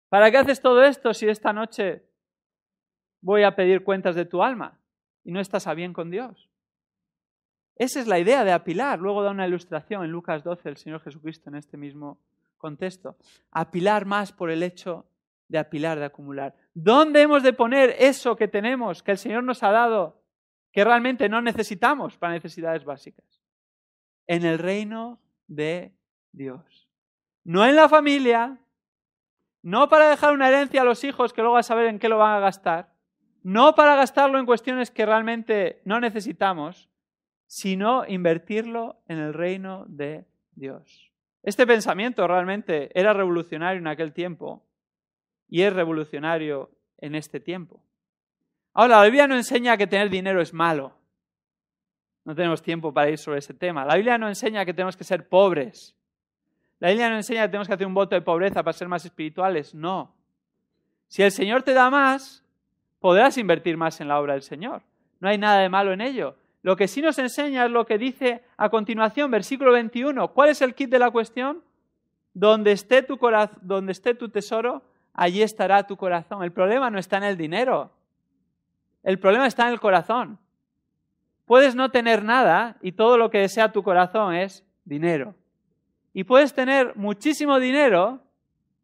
¿para qué haces todo esto si esta noche voy a pedir cuentas de tu alma y no estás a bien con Dios? Esa es la idea de apilar. Luego da una ilustración en Lucas 12 el Señor Jesucristo en este mismo contexto. Apilar más por el hecho de apilar, de acumular. ¿Dónde hemos de poner eso que tenemos, que el Señor nos ha dado, que realmente no necesitamos para necesidades básicas? En el reino de Dios. No en la familia, no para dejar una herencia a los hijos que luego a saber en qué lo van a gastar, no para gastarlo en cuestiones que realmente no necesitamos, sino invertirlo en el reino de Dios. Este pensamiento realmente era revolucionario en aquel tiempo y es revolucionario en este tiempo. Ahora, la Biblia no enseña que tener dinero es malo. No tenemos tiempo para ir sobre ese tema. La Biblia no enseña que tenemos que ser pobres. La Biblia no enseña que tenemos que hacer un voto de pobreza para ser más espirituales. No. Si el Señor te da más, podrás invertir más en la obra del Señor. No hay nada de malo en ello. Lo que sí nos enseña es lo que dice a continuación, versículo 21. ¿Cuál es el kit de la cuestión? Donde esté tu, corazón, donde esté tu tesoro, allí estará tu corazón. El problema no está en el dinero, el problema está en el corazón. Puedes no tener nada y todo lo que desea tu corazón es dinero. Y puedes tener muchísimo dinero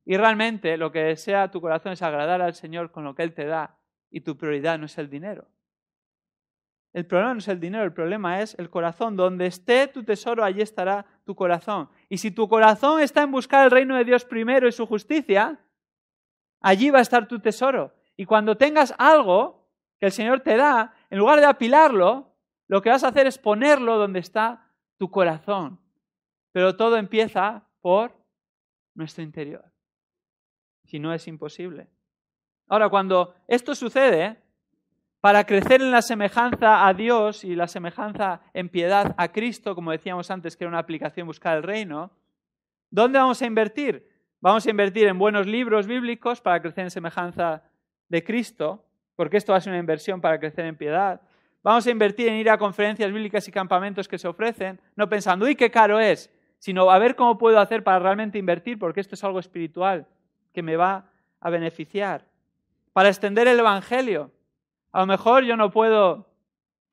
y realmente lo que desea tu corazón es agradar al Señor con lo que Él te da y tu prioridad no es el dinero. El problema no es el dinero, el problema es el corazón. Donde esté tu tesoro, allí estará tu corazón. Y si tu corazón está en buscar el reino de Dios primero y su justicia, Allí va a estar tu tesoro. Y cuando tengas algo que el Señor te da, en lugar de apilarlo, lo que vas a hacer es ponerlo donde está tu corazón. Pero todo empieza por nuestro interior. Si no es imposible. Ahora, cuando esto sucede, para crecer en la semejanza a Dios y la semejanza en piedad a Cristo, como decíamos antes que era una aplicación buscar el reino, ¿dónde vamos a invertir? Vamos a invertir en buenos libros bíblicos para crecer en semejanza de Cristo, porque esto va a ser una inversión para crecer en piedad. Vamos a invertir en ir a conferencias bíblicas y campamentos que se ofrecen, no pensando, uy, qué caro es, sino a ver cómo puedo hacer para realmente invertir, porque esto es algo espiritual que me va a beneficiar. Para extender el Evangelio. A lo mejor yo no puedo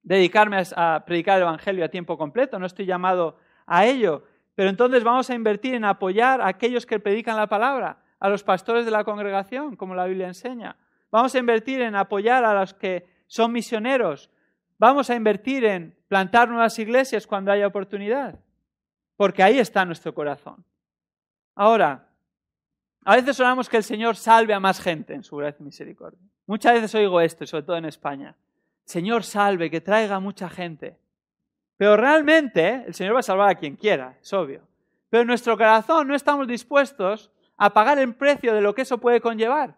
dedicarme a predicar el Evangelio a tiempo completo, no estoy llamado a ello, pero entonces vamos a invertir en apoyar a aquellos que predican la palabra, a los pastores de la congregación, como la Biblia enseña. Vamos a invertir en apoyar a los que son misioneros. Vamos a invertir en plantar nuevas iglesias cuando haya oportunidad, porque ahí está nuestro corazón. Ahora, a veces oramos que el Señor salve a más gente en su gracia y misericordia. Muchas veces oigo esto, sobre todo en España. Señor salve, que traiga mucha gente. Pero realmente el Señor va a salvar a quien quiera, es obvio. Pero en nuestro corazón no estamos dispuestos a pagar el precio de lo que eso puede conllevar.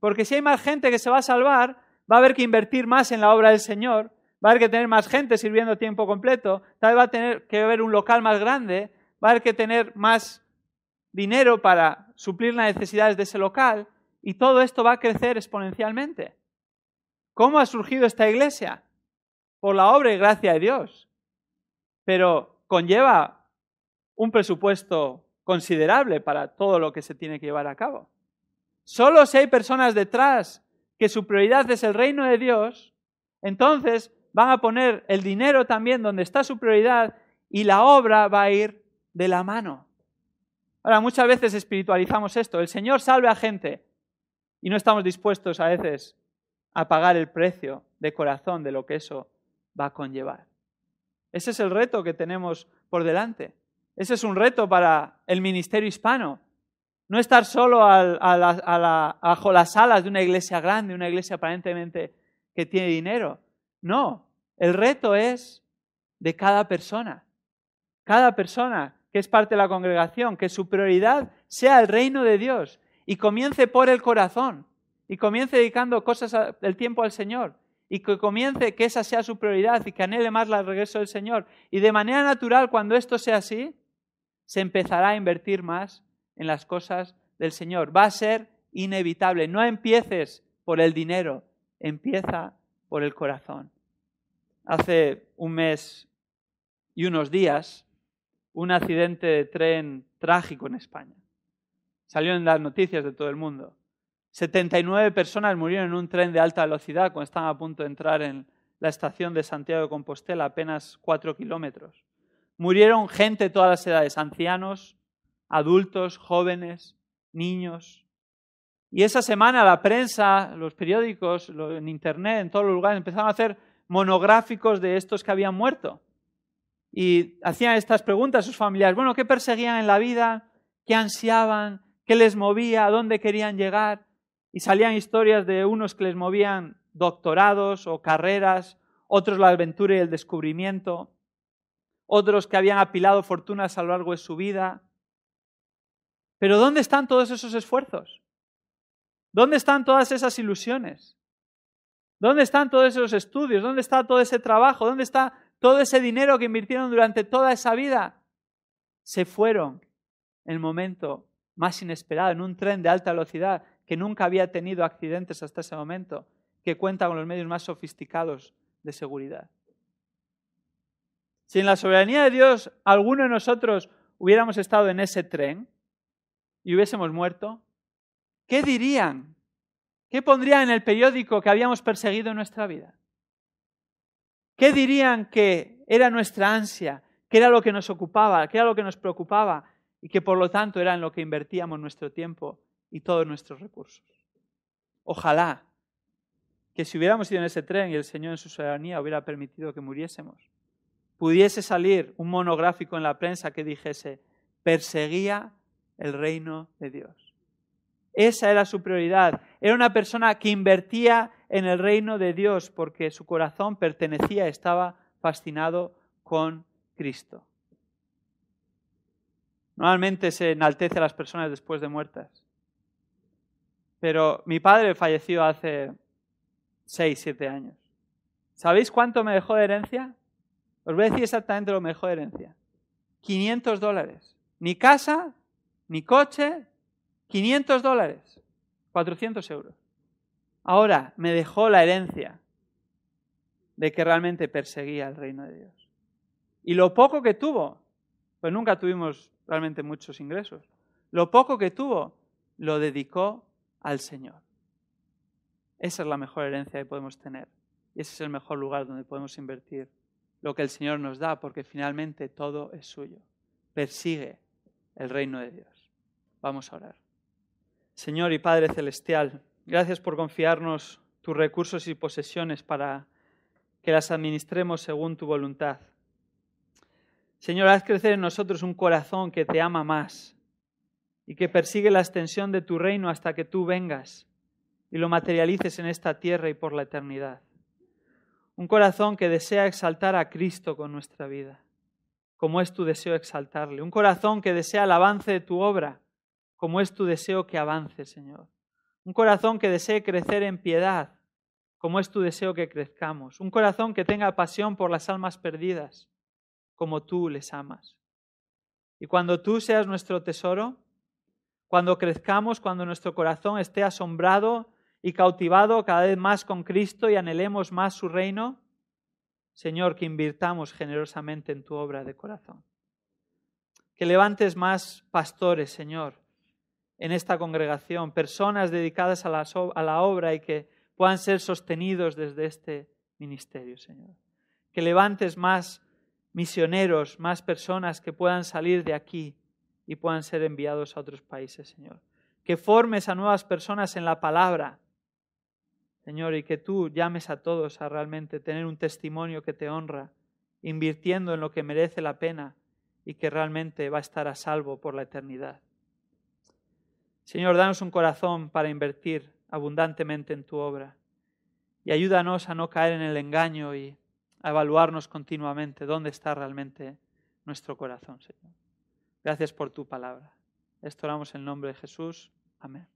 Porque si hay más gente que se va a salvar, va a haber que invertir más en la obra del Señor, va a haber que tener más gente sirviendo tiempo completo, tal vez va a tener que haber un local más grande, va a haber que tener más dinero para suplir las necesidades de ese local, y todo esto va a crecer exponencialmente. ¿Cómo ha surgido esta iglesia? por la obra y gracia de Dios, pero conlleva un presupuesto considerable para todo lo que se tiene que llevar a cabo. Solo si hay personas detrás que su prioridad es el reino de Dios, entonces van a poner el dinero también donde está su prioridad y la obra va a ir de la mano. Ahora, muchas veces espiritualizamos esto. El Señor salve a gente y no estamos dispuestos a veces a pagar el precio de corazón de lo que eso va a conllevar. Ese es el reto que tenemos por delante. Ese es un reto para el ministerio hispano. No estar solo bajo las alas de una iglesia grande, una iglesia aparentemente que tiene dinero. No, el reto es de cada persona. Cada persona que es parte de la congregación, que su prioridad sea el reino de Dios y comience por el corazón y comience dedicando cosas el tiempo al Señor y que comience, que esa sea su prioridad y que anhele más el regreso del Señor. Y de manera natural, cuando esto sea así, se empezará a invertir más en las cosas del Señor. Va a ser inevitable. No empieces por el dinero, empieza por el corazón. Hace un mes y unos días, un accidente de tren trágico en España. Salió en las noticias de todo el mundo. 79 personas murieron en un tren de alta velocidad cuando estaban a punto de entrar en la estación de Santiago de Compostela, apenas 4 kilómetros. Murieron gente de todas las edades, ancianos, adultos, jóvenes, niños. Y esa semana la prensa, los periódicos, en Internet, en todos los lugares, empezaron a hacer monográficos de estos que habían muerto. Y hacían estas preguntas a sus familiares. Bueno, ¿qué perseguían en la vida? ¿Qué ansiaban? ¿Qué les movía? ¿A dónde querían llegar? y salían historias de unos que les movían doctorados o carreras, otros la aventura y el descubrimiento, otros que habían apilado fortunas a lo largo de su vida. Pero ¿dónde están todos esos esfuerzos? ¿Dónde están todas esas ilusiones? ¿Dónde están todos esos estudios? ¿Dónde está todo ese trabajo? ¿Dónde está todo ese dinero que invirtieron durante toda esa vida? Se fueron en el momento más inesperado, en un tren de alta velocidad que nunca había tenido accidentes hasta ese momento, que cuenta con los medios más sofisticados de seguridad. Si en la soberanía de Dios alguno de nosotros hubiéramos estado en ese tren y hubiésemos muerto, ¿qué dirían? ¿Qué pondrían en el periódico que habíamos perseguido en nuestra vida? ¿Qué dirían que era nuestra ansia, que era lo que nos ocupaba, que era lo que nos preocupaba y que por lo tanto era en lo que invertíamos nuestro tiempo y todos nuestros recursos. Ojalá que si hubiéramos ido en ese tren y el Señor en su soberanía hubiera permitido que muriésemos, pudiese salir un monográfico en la prensa que dijese, perseguía el reino de Dios. Esa era su prioridad. Era una persona que invertía en el reino de Dios porque su corazón pertenecía, estaba fascinado con Cristo. Normalmente se enaltece a las personas después de muertas pero mi padre falleció hace 6, 7 años. ¿Sabéis cuánto me dejó de herencia? Os voy a decir exactamente lo que me dejó de herencia. 500 dólares. Ni casa, ni coche, 500 dólares. 400 euros. Ahora me dejó la herencia de que realmente perseguía el reino de Dios. Y lo poco que tuvo, pues nunca tuvimos realmente muchos ingresos, lo poco que tuvo lo dedicó al Señor. Esa es la mejor herencia que podemos tener. Y ese es el mejor lugar donde podemos invertir lo que el Señor nos da, porque finalmente todo es suyo. Persigue el reino de Dios. Vamos a orar. Señor y Padre Celestial, gracias por confiarnos tus recursos y posesiones para que las administremos según tu voluntad. Señor, haz crecer en nosotros un corazón que te ama más y que persigue la extensión de tu reino hasta que tú vengas y lo materialices en esta tierra y por la eternidad. Un corazón que desea exaltar a Cristo con nuestra vida, como es tu deseo exaltarle. Un corazón que desea el avance de tu obra, como es tu deseo que avance, Señor. Un corazón que desee crecer en piedad, como es tu deseo que crezcamos. Un corazón que tenga pasión por las almas perdidas, como tú les amas. Y cuando tú seas nuestro tesoro, cuando crezcamos, cuando nuestro corazón esté asombrado y cautivado cada vez más con Cristo y anhelemos más su reino, Señor, que invirtamos generosamente en tu obra de corazón. Que levantes más pastores, Señor, en esta congregación, personas dedicadas a la, a la obra y que puedan ser sostenidos desde este ministerio, Señor. Que levantes más misioneros, más personas que puedan salir de aquí y puedan ser enviados a otros países, Señor. Que formes a nuevas personas en la palabra, Señor, y que tú llames a todos a realmente tener un testimonio que te honra, invirtiendo en lo que merece la pena y que realmente va a estar a salvo por la eternidad. Señor, danos un corazón para invertir abundantemente en tu obra y ayúdanos a no caer en el engaño y a evaluarnos continuamente dónde está realmente nuestro corazón, Señor. Gracias por tu palabra. Esto oramos en nombre de Jesús. Amén.